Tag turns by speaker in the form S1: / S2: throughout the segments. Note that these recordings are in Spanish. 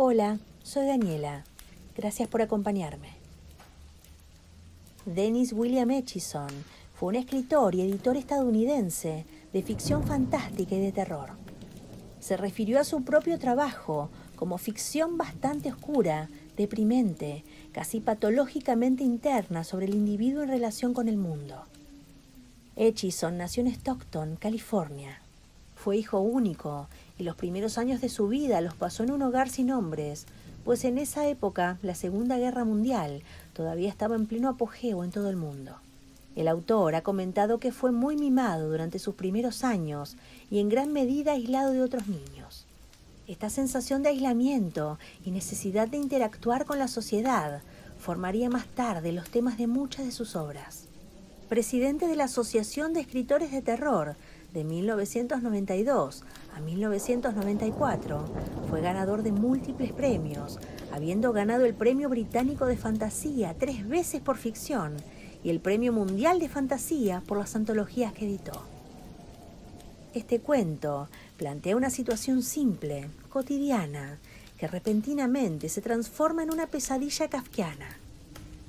S1: Hola, soy Daniela. Gracias por acompañarme. Dennis William Etchison fue un escritor y editor estadounidense de ficción fantástica y de terror. Se refirió a su propio trabajo como ficción bastante oscura, deprimente, casi patológicamente interna sobre el individuo en relación con el mundo. Etchison nació en Stockton, California, fue hijo único y los primeros años de su vida los pasó en un hogar sin hombres, pues en esa época la Segunda Guerra Mundial todavía estaba en pleno apogeo en todo el mundo. El autor ha comentado que fue muy mimado durante sus primeros años y en gran medida aislado de otros niños. Esta sensación de aislamiento y necesidad de interactuar con la sociedad formaría más tarde los temas de muchas de sus obras. Presidente de la Asociación de Escritores de Terror de 1992 a 1994 fue ganador de múltiples premios, habiendo ganado el Premio Británico de Fantasía tres veces por ficción y el Premio Mundial de Fantasía por las antologías que editó. Este cuento plantea una situación simple, cotidiana, que repentinamente se transforma en una pesadilla kafkiana.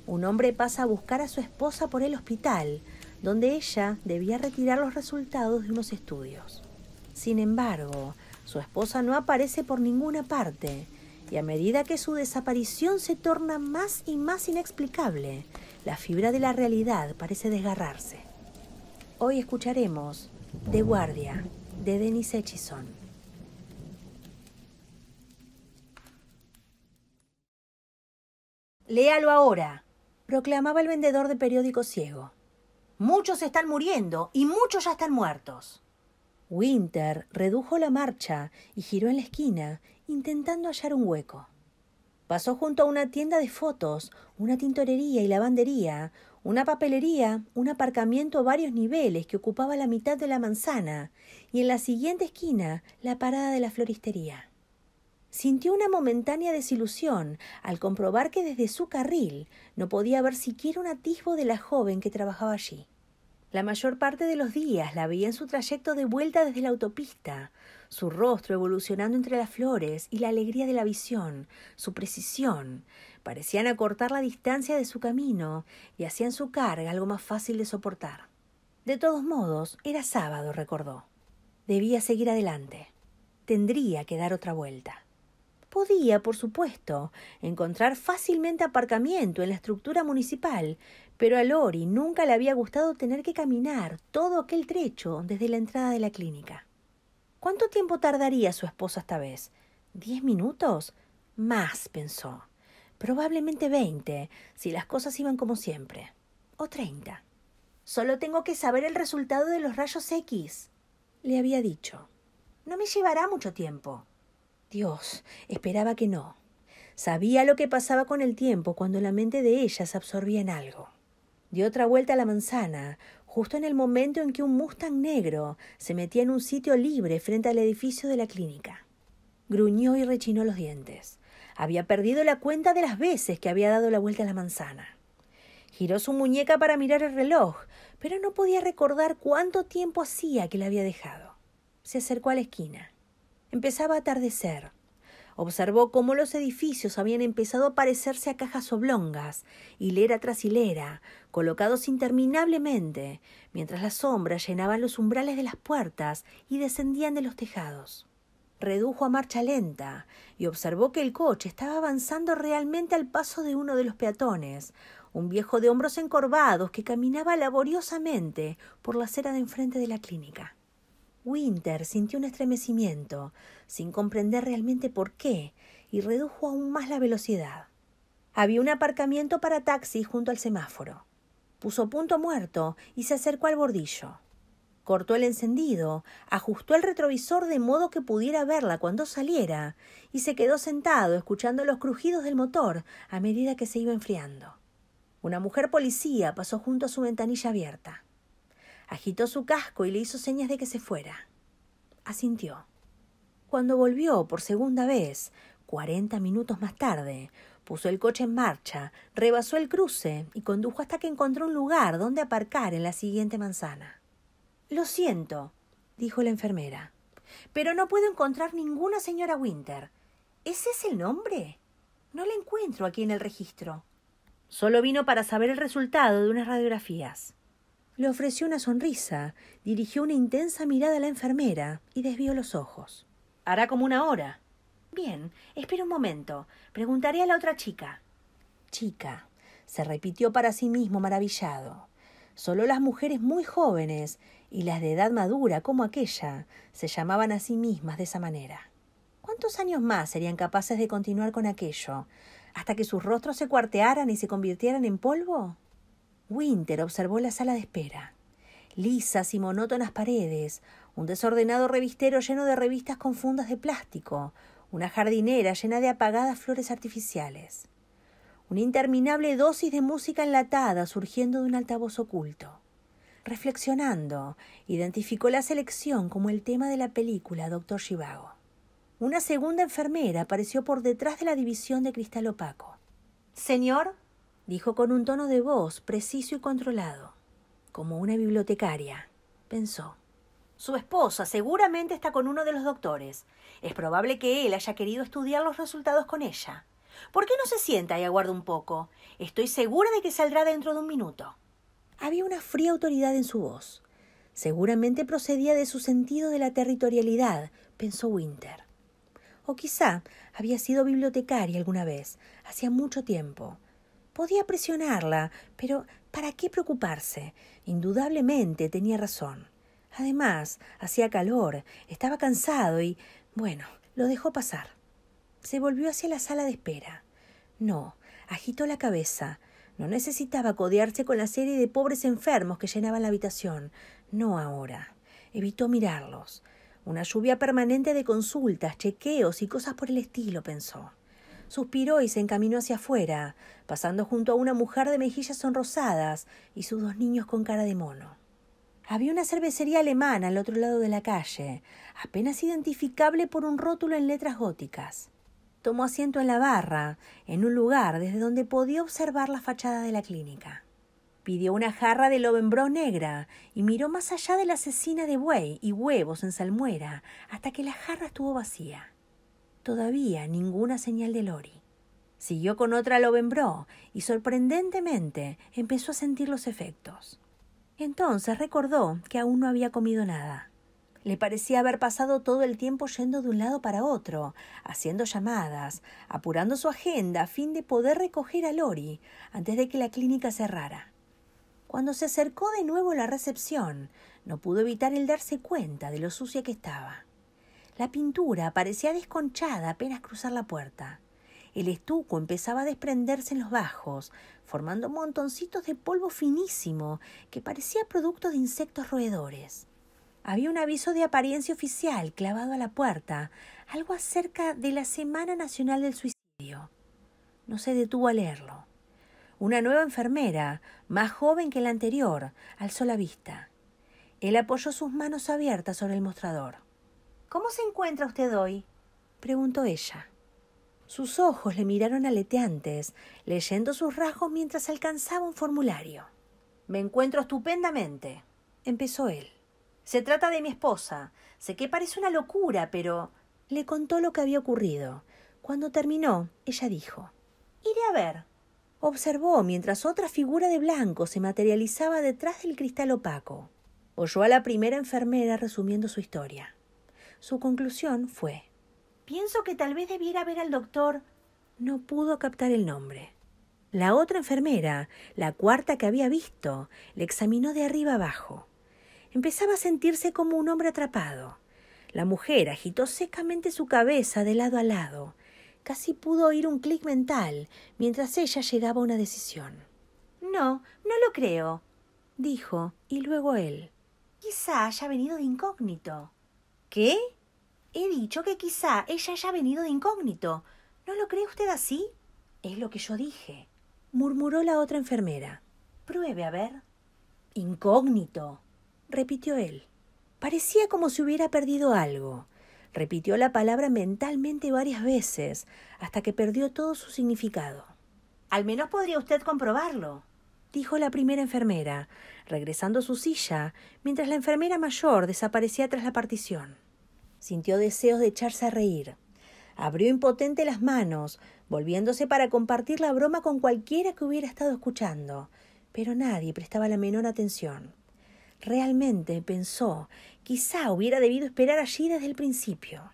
S1: Un hombre pasa a buscar a su esposa por el hospital, donde ella debía retirar los resultados de unos estudios. Sin embargo, su esposa no aparece por ninguna parte, y a medida que su desaparición se torna más y más inexplicable, la fibra de la realidad parece desgarrarse. Hoy escucharemos De Guardia, de Denis Echison. Léalo ahora, proclamaba el vendedor de periódicos ciego. Muchos están muriendo y muchos ya están muertos. Winter redujo la marcha y giró en la esquina, intentando hallar un hueco. Pasó junto a una tienda de fotos, una tintorería y lavandería, una papelería, un aparcamiento a varios niveles que ocupaba la mitad de la manzana, y en la siguiente esquina la parada de la floristería. Sintió una momentánea desilusión al comprobar que desde su carril no podía ver siquiera un atisbo de la joven que trabajaba allí. La mayor parte de los días la veía en su trayecto de vuelta desde la autopista, su rostro evolucionando entre las flores y la alegría de la visión, su precisión, parecían acortar la distancia de su camino y hacían su carga algo más fácil de soportar. De todos modos, era sábado, recordó. Debía seguir adelante. Tendría que dar otra vuelta. Podía, por supuesto, encontrar fácilmente aparcamiento en la estructura municipal, pero a Lori nunca le había gustado tener que caminar todo aquel trecho desde la entrada de la clínica. ¿Cuánto tiempo tardaría su esposa esta vez? ¿Diez minutos? Más, pensó. Probablemente veinte, si las cosas iban como siempre. O treinta. Solo tengo que saber el resultado de los rayos X, le había dicho. No me llevará mucho tiempo. Dios, esperaba que no. Sabía lo que pasaba con el tiempo cuando la mente de ella se absorbía en algo. Dio otra vuelta a la manzana, justo en el momento en que un Mustang negro se metía en un sitio libre frente al edificio de la clínica. Gruñó y rechinó los dientes. Había perdido la cuenta de las veces que había dado la vuelta a la manzana. Giró su muñeca para mirar el reloj, pero no podía recordar cuánto tiempo hacía que la había dejado. Se acercó a la esquina. Empezaba a atardecer. Observó cómo los edificios habían empezado a parecerse a cajas oblongas, hilera tras hilera, colocados interminablemente, mientras las sombras llenaban los umbrales de las puertas y descendían de los tejados. Redujo a marcha lenta y observó que el coche estaba avanzando realmente al paso de uno de los peatones, un viejo de hombros encorvados que caminaba laboriosamente por la acera de enfrente de la clínica. Winter sintió un estremecimiento, sin comprender realmente por qué, y redujo aún más la velocidad. Había un aparcamiento para taxis junto al semáforo. Puso punto muerto y se acercó al bordillo. Cortó el encendido, ajustó el retrovisor de modo que pudiera verla cuando saliera, y se quedó sentado escuchando los crujidos del motor a medida que se iba enfriando. Una mujer policía pasó junto a su ventanilla abierta. Agitó su casco y le hizo señas de que se fuera. Asintió. Cuando volvió por segunda vez, cuarenta minutos más tarde, puso el coche en marcha, rebasó el cruce y condujo hasta que encontró un lugar donde aparcar en la siguiente manzana. Lo siento, dijo la enfermera, pero no puedo encontrar ninguna señora Winter. ¿Ese es el nombre? No la encuentro aquí en el registro. Solo vino para saber el resultado de unas radiografías. Le ofreció una sonrisa, dirigió una intensa mirada a la enfermera y desvió los ojos. Hará como una hora. Bien, espera un momento. Preguntaré a la otra chica. Chica, se repitió para sí mismo maravillado. Solo las mujeres muy jóvenes y las de edad madura como aquella se llamaban a sí mismas de esa manera. ¿Cuántos años más serían capaces de continuar con aquello? ¿Hasta que sus rostros se cuartearan y se convirtieran en polvo? Winter observó la sala de espera. Lisas y monótonas paredes, un desordenado revistero lleno de revistas con fundas de plástico, una jardinera llena de apagadas flores artificiales, una interminable dosis de música enlatada surgiendo de un altavoz oculto. Reflexionando, identificó la selección como el tema de la película Doctor Chivago. Una segunda enfermera apareció por detrás de la división de cristal opaco. Señor, dijo con un tono de voz preciso y controlado, como una bibliotecaria, pensó. Su esposa seguramente está con uno de los doctores. Es probable que él haya querido estudiar los resultados con ella. ¿Por qué no se sienta y aguarda un poco? Estoy segura de que saldrá dentro de un minuto. Había una fría autoridad en su voz. Seguramente procedía de su sentido de la territorialidad, pensó Winter. O quizá había sido bibliotecaria alguna vez, hacía mucho tiempo, Podía presionarla, pero ¿para qué preocuparse? Indudablemente tenía razón. Además, hacía calor, estaba cansado y, bueno, lo dejó pasar. Se volvió hacia la sala de espera. No, agitó la cabeza. No necesitaba codearse con la serie de pobres enfermos que llenaban la habitación. No ahora. Evitó mirarlos. Una lluvia permanente de consultas, chequeos y cosas por el estilo, pensó suspiró y se encaminó hacia afuera, pasando junto a una mujer de mejillas sonrosadas y sus dos niños con cara de mono. Había una cervecería alemana al otro lado de la calle, apenas identificable por un rótulo en letras góticas. Tomó asiento en la barra, en un lugar desde donde podía observar la fachada de la clínica. Pidió una jarra de Lovembro negra y miró más allá de la asesina de buey y huevos en salmuera hasta que la jarra estuvo vacía. Todavía ninguna señal de Lori. Siguió con otra Lovenbro y sorprendentemente empezó a sentir los efectos. Entonces recordó que aún no había comido nada. Le parecía haber pasado todo el tiempo yendo de un lado para otro, haciendo llamadas, apurando su agenda a fin de poder recoger a Lori antes de que la clínica cerrara. Cuando se acercó de nuevo a la recepción, no pudo evitar el darse cuenta de lo sucia que estaba. La pintura parecía desconchada apenas cruzar la puerta. El estuco empezaba a desprenderse en los bajos, formando montoncitos de polvo finísimo que parecía producto de insectos roedores. Había un aviso de apariencia oficial clavado a la puerta, algo acerca de la Semana Nacional del Suicidio. No se detuvo a leerlo. Una nueva enfermera, más joven que la anterior, alzó la vista. Él apoyó sus manos abiertas sobre el mostrador. ¿Cómo se encuentra usted hoy? preguntó ella. Sus ojos le miraron aleteantes, leyendo sus rasgos mientras alcanzaba un formulario. Me encuentro estupendamente, empezó él. Se trata de mi esposa. Sé que parece una locura, pero. Le contó lo que había ocurrido. Cuando terminó, ella dijo Iré a ver. Observó mientras otra figura de blanco se materializaba detrás del cristal opaco. Oyó a la primera enfermera resumiendo su historia. Su conclusión fue Pienso que tal vez debiera ver al doctor. No pudo captar el nombre. La otra enfermera, la cuarta que había visto, le examinó de arriba abajo. Empezaba a sentirse como un hombre atrapado. La mujer agitó secamente su cabeza de lado a lado. Casi pudo oír un clic mental mientras ella llegaba a una decisión. No, no lo creo, dijo, y luego él. Quizá haya venido de incógnito. ¿Qué? He dicho que quizá ella haya venido de incógnito. ¿No lo cree usted así? Es lo que yo dije, murmuró la otra enfermera. Pruebe a ver. Incógnito, repitió él. Parecía como si hubiera perdido algo. Repitió la palabra mentalmente varias veces, hasta que perdió todo su significado. Al menos podría usted comprobarlo, dijo la primera enfermera, regresando a su silla mientras la enfermera mayor desaparecía tras la partición. Sintió deseos de echarse a reír. Abrió impotente las manos, volviéndose para compartir la broma con cualquiera que hubiera estado escuchando, pero nadie prestaba la menor atención. Realmente pensó, quizá hubiera debido esperar allí desde el principio.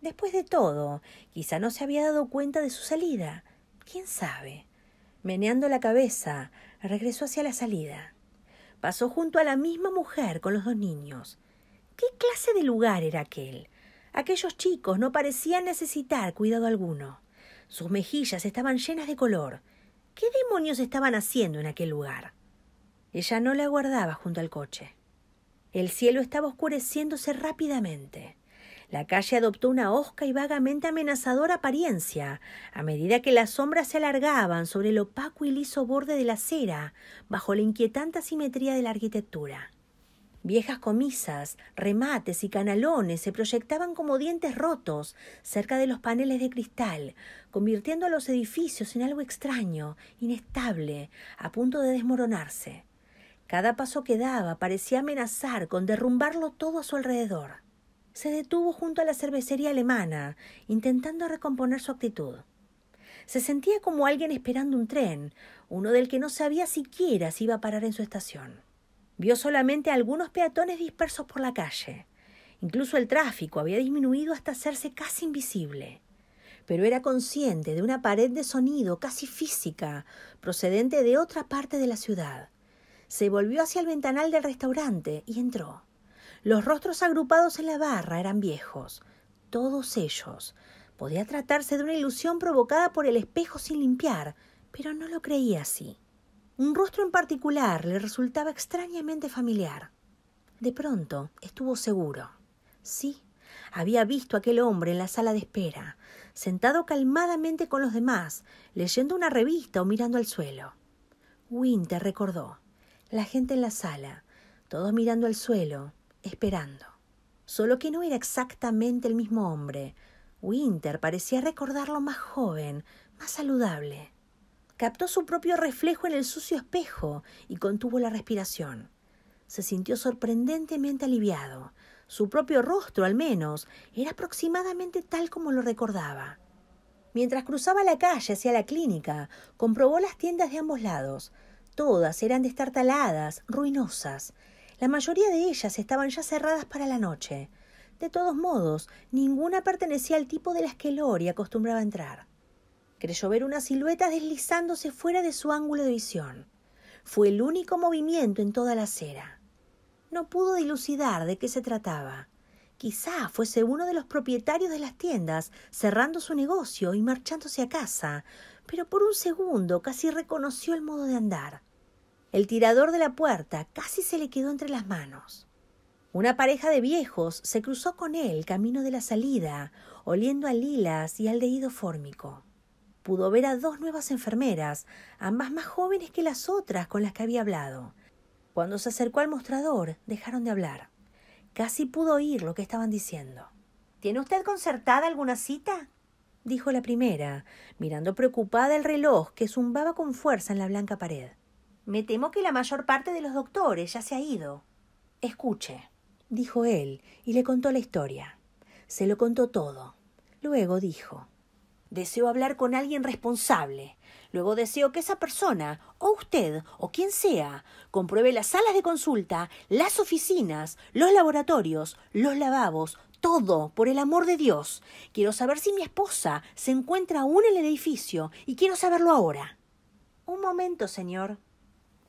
S1: Después de todo, quizá no se había dado cuenta de su salida. ¿Quién sabe? Meneando la cabeza, regresó hacia la salida pasó junto a la misma mujer con los dos niños. ¿Qué clase de lugar era aquel? Aquellos chicos no parecían necesitar cuidado alguno. Sus mejillas estaban llenas de color. ¿Qué demonios estaban haciendo en aquel lugar? Ella no la guardaba junto al coche. El cielo estaba oscureciéndose rápidamente. La calle adoptó una hosca y vagamente amenazadora apariencia, a medida que las sombras se alargaban sobre el opaco y liso borde de la acera, bajo la inquietante asimetría de la arquitectura. Viejas comisas, remates y canalones se proyectaban como dientes rotos cerca de los paneles de cristal, convirtiendo a los edificios en algo extraño, inestable, a punto de desmoronarse. Cada paso que daba parecía amenazar con derrumbarlo todo a su alrededor se detuvo junto a la cervecería alemana, intentando recomponer su actitud. Se sentía como alguien esperando un tren, uno del que no sabía siquiera si iba a parar en su estación. Vio solamente algunos peatones dispersos por la calle. Incluso el tráfico había disminuido hasta hacerse casi invisible. Pero era consciente de una pared de sonido casi física, procedente de otra parte de la ciudad. Se volvió hacia el ventanal del restaurante y entró. Los rostros agrupados en la barra eran viejos, todos ellos. Podía tratarse de una ilusión provocada por el espejo sin limpiar, pero no lo creía así. Un rostro en particular le resultaba extrañamente familiar. De pronto estuvo seguro. Sí, había visto a aquel hombre en la sala de espera, sentado calmadamente con los demás, leyendo una revista o mirando al suelo. Winter recordó. La gente en la sala, todos mirando al suelo, esperando. Solo que no era exactamente el mismo hombre. Winter parecía recordarlo más joven, más saludable. Captó su propio reflejo en el sucio espejo y contuvo la respiración. Se sintió sorprendentemente aliviado. Su propio rostro, al menos, era aproximadamente tal como lo recordaba. Mientras cruzaba la calle hacia la clínica, comprobó las tiendas de ambos lados. Todas eran destartaladas, ruinosas, la mayoría de ellas estaban ya cerradas para la noche. De todos modos, ninguna pertenecía al tipo de las que Lori acostumbraba a entrar. Creyó ver una silueta deslizándose fuera de su ángulo de visión. Fue el único movimiento en toda la acera. No pudo dilucidar de qué se trataba. Quizá fuese uno de los propietarios de las tiendas, cerrando su negocio y marchándose a casa, pero por un segundo casi reconoció el modo de andar. El tirador de la puerta casi se le quedó entre las manos. Una pareja de viejos se cruzó con él camino de la salida, oliendo a lilas y al deído fórmico. Pudo ver a dos nuevas enfermeras, ambas más jóvenes que las otras con las que había hablado. Cuando se acercó al mostrador, dejaron de hablar. Casi pudo oír lo que estaban diciendo. ¿Tiene usted concertada alguna cita? dijo la primera, mirando preocupada el reloj que zumbaba con fuerza en la blanca pared. Me temo que la mayor parte de los doctores ya se ha ido. Escuche, dijo él, y le contó la historia. Se lo contó todo. Luego dijo Deseo hablar con alguien responsable. Luego deseo que esa persona, o usted, o quien sea, compruebe las salas de consulta, las oficinas, los laboratorios, los lavabos, todo, por el amor de Dios. Quiero saber si mi esposa se encuentra aún en el edificio, y quiero saberlo ahora. Un momento, señor,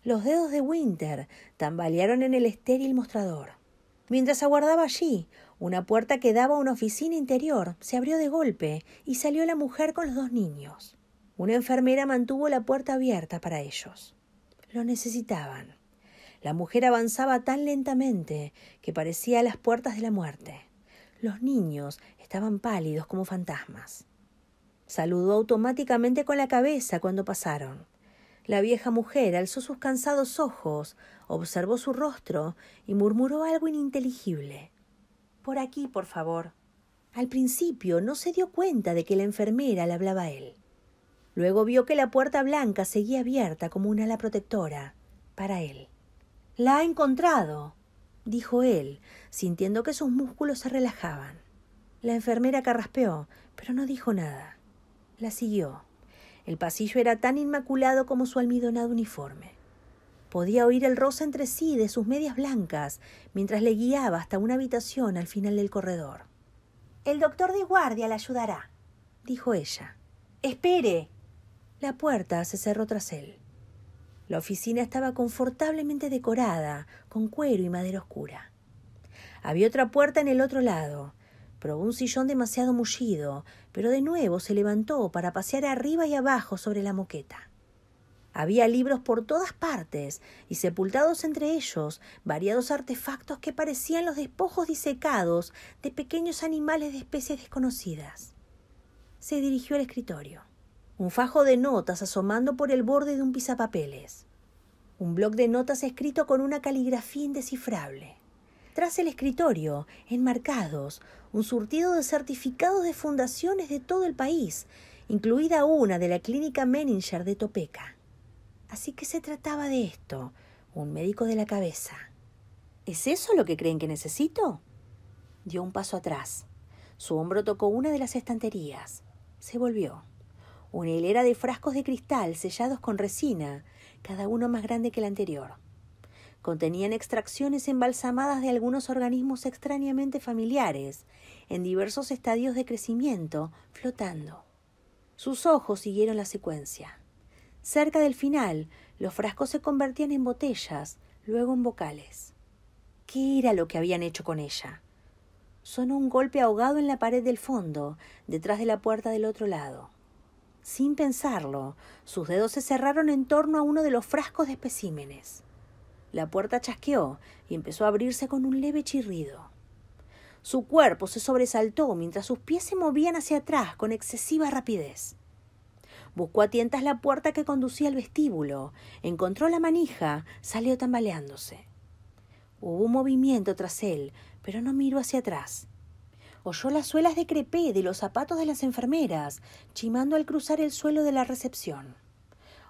S1: los dedos de Winter tambalearon en el estéril mostrador. Mientras aguardaba allí, una puerta que daba a una oficina interior se abrió de golpe y salió la mujer con los dos niños. Una enfermera mantuvo la puerta abierta para ellos. Lo necesitaban. La mujer avanzaba tan lentamente que parecía a las puertas de la muerte. Los niños estaban pálidos como fantasmas. Saludó automáticamente con la cabeza cuando pasaron. La vieja mujer alzó sus cansados ojos, observó su rostro y murmuró algo ininteligible. Por aquí, por favor. Al principio no se dio cuenta de que la enfermera le hablaba a él. Luego vio que la puerta blanca seguía abierta como una ala protectora para él. La ha encontrado, dijo él, sintiendo que sus músculos se relajaban. La enfermera carraspeó, pero no dijo nada. La siguió. El pasillo era tan inmaculado como su almidonado uniforme. Podía oír el roce entre sí de sus medias blancas mientras le guiaba hasta una habitación al final del corredor. El doctor de guardia la ayudará, dijo ella. Espere. La puerta se cerró tras él. La oficina estaba confortablemente decorada, con cuero y madera oscura. Había otra puerta en el otro lado, Probó un sillón demasiado mullido, pero de nuevo se levantó para pasear arriba y abajo sobre la moqueta. Había libros por todas partes y sepultados entre ellos variados artefactos que parecían los despojos disecados de pequeños animales de especies desconocidas. Se dirigió al escritorio. Un fajo de notas asomando por el borde de un pisapapeles. Un bloc de notas escrito con una caligrafía indescifrable. Tras el escritorio, enmarcados, un surtido de certificados de fundaciones de todo el país, incluida una de la clínica Menninger de Topeca. Así que se trataba de esto, un médico de la cabeza. ¿Es eso lo que creen que necesito? Dio un paso atrás. Su hombro tocó una de las estanterías. Se volvió. Una hilera de frascos de cristal sellados con resina, cada uno más grande que el anterior. Contenían extracciones embalsamadas de algunos organismos extrañamente familiares, en diversos estadios de crecimiento, flotando. Sus ojos siguieron la secuencia. Cerca del final, los frascos se convertían en botellas, luego en bocales. ¿Qué era lo que habían hecho con ella? Sonó un golpe ahogado en la pared del fondo, detrás de la puerta del otro lado. Sin pensarlo, sus dedos se cerraron en torno a uno de los frascos de especímenes. La puerta chasqueó y empezó a abrirse con un leve chirrido. Su cuerpo se sobresaltó mientras sus pies se movían hacia atrás con excesiva rapidez. Buscó a tientas la puerta que conducía al vestíbulo, encontró la manija, salió tambaleándose. Hubo un movimiento tras él, pero no miró hacia atrás. Oyó las suelas de crepé de los zapatos de las enfermeras, chimando al cruzar el suelo de la recepción.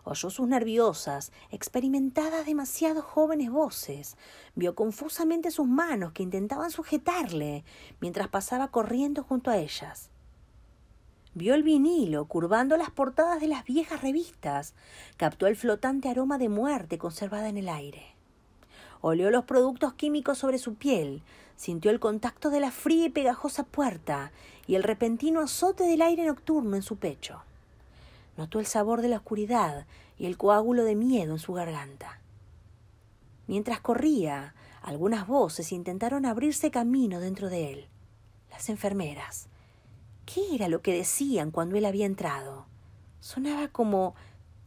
S1: Oyó sus nerviosas, experimentadas demasiado jóvenes voces. Vio confusamente sus manos que intentaban sujetarle mientras pasaba corriendo junto a ellas. Vio el vinilo curvando las portadas de las viejas revistas. Captó el flotante aroma de muerte conservada en el aire. Olió los productos químicos sobre su piel, sintió el contacto de la fría y pegajosa puerta y el repentino azote del aire nocturno en su pecho. Notó el sabor de la oscuridad y el coágulo de miedo en su garganta. Mientras corría, algunas voces intentaron abrirse camino dentro de él. Las enfermeras. ¿Qué era lo que decían cuando él había entrado? Sonaba como...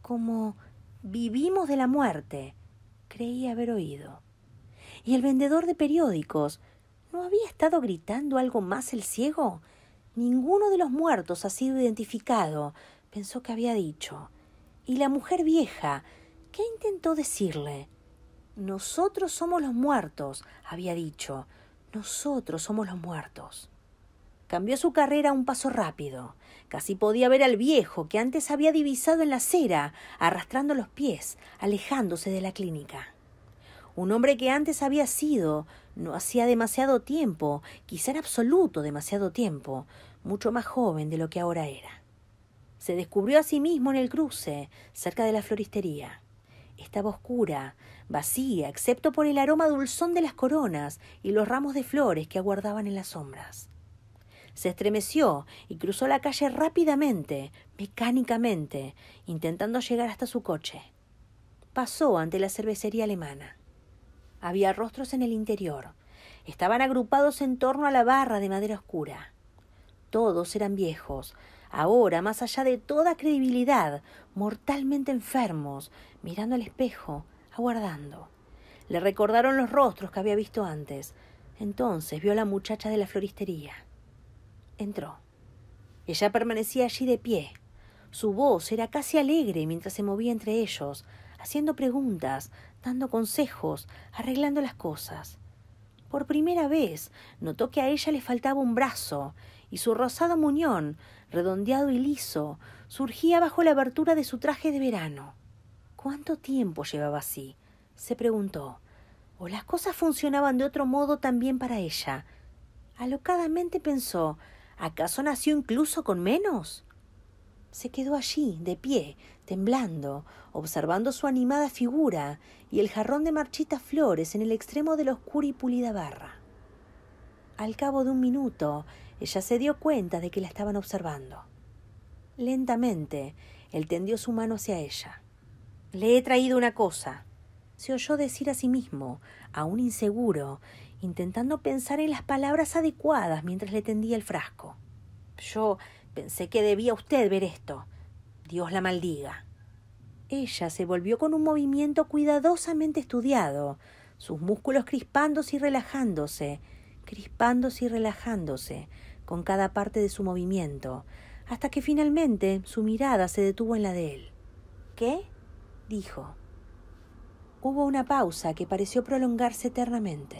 S1: como... vivimos de la muerte. Creía haber oído. Y el vendedor de periódicos. ¿No había estado gritando algo más el ciego? Ninguno de los muertos ha sido identificado, pensó que había dicho. Y la mujer vieja, ¿qué intentó decirle? Nosotros somos los muertos, había dicho. Nosotros somos los muertos. Cambió su carrera un paso rápido. Casi podía ver al viejo que antes había divisado en la acera, arrastrando los pies, alejándose de la clínica. Un hombre que antes había sido, no hacía demasiado tiempo, quizá en absoluto demasiado tiempo, mucho más joven de lo que ahora era. Se descubrió a sí mismo en el cruce, cerca de la floristería. Estaba oscura, vacía, excepto por el aroma dulzón de las coronas y los ramos de flores que aguardaban en las sombras. Se estremeció y cruzó la calle rápidamente, mecánicamente, intentando llegar hasta su coche. Pasó ante la cervecería alemana. Había rostros en el interior. Estaban agrupados en torno a la barra de madera oscura. Todos eran viejos, ahora, más allá de toda credibilidad, mortalmente enfermos, mirando al espejo, aguardando. Le recordaron los rostros que había visto antes. Entonces vio a la muchacha de la floristería. Entró. Ella permanecía allí de pie. Su voz era casi alegre mientras se movía entre ellos, haciendo preguntas, dando consejos, arreglando las cosas. Por primera vez notó que a ella le faltaba un brazo y su rosado muñón, redondeado y liso, surgía bajo la abertura de su traje de verano. ¿Cuánto tiempo llevaba así? se preguntó. O las cosas funcionaban de otro modo también para ella. Alocadamente pensó ¿acaso nació incluso con menos? Se quedó allí, de pie, temblando, observando su animada figura y el jarrón de marchitas flores en el extremo de la oscura y pulida barra. Al cabo de un minuto, ella se dio cuenta de que la estaban observando. Lentamente, él tendió su mano hacia ella. Le he traído una cosa. Se oyó decir a sí mismo, aún inseguro, intentando pensar en las palabras adecuadas mientras le tendía el frasco. Yo pensé que debía usted ver esto. Dios la maldiga. Ella se volvió con un movimiento cuidadosamente estudiado, sus músculos crispándose y relajándose, crispándose y relajándose con cada parte de su movimiento, hasta que finalmente su mirada se detuvo en la de él. ¿Qué? dijo. Hubo una pausa que pareció prolongarse eternamente.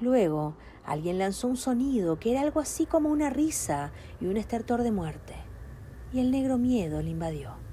S1: Luego, alguien lanzó un sonido que era algo así como una risa y un estertor de muerte, y el negro miedo le invadió.